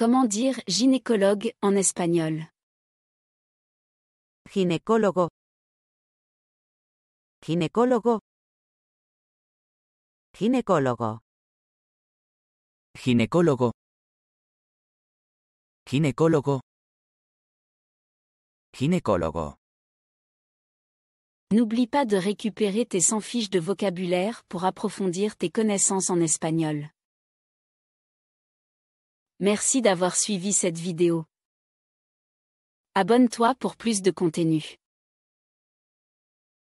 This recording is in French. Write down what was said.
Comment dire gynécologue en espagnol Ginecólogo. Ginecólogo. Ginecólogo. Ginecólogo. Ginecólogo. Ginecólogo. N'oublie pas de récupérer tes 100 fiches de vocabulaire pour approfondir tes connaissances en espagnol. Merci d'avoir suivi cette vidéo. Abonne-toi pour plus de contenu.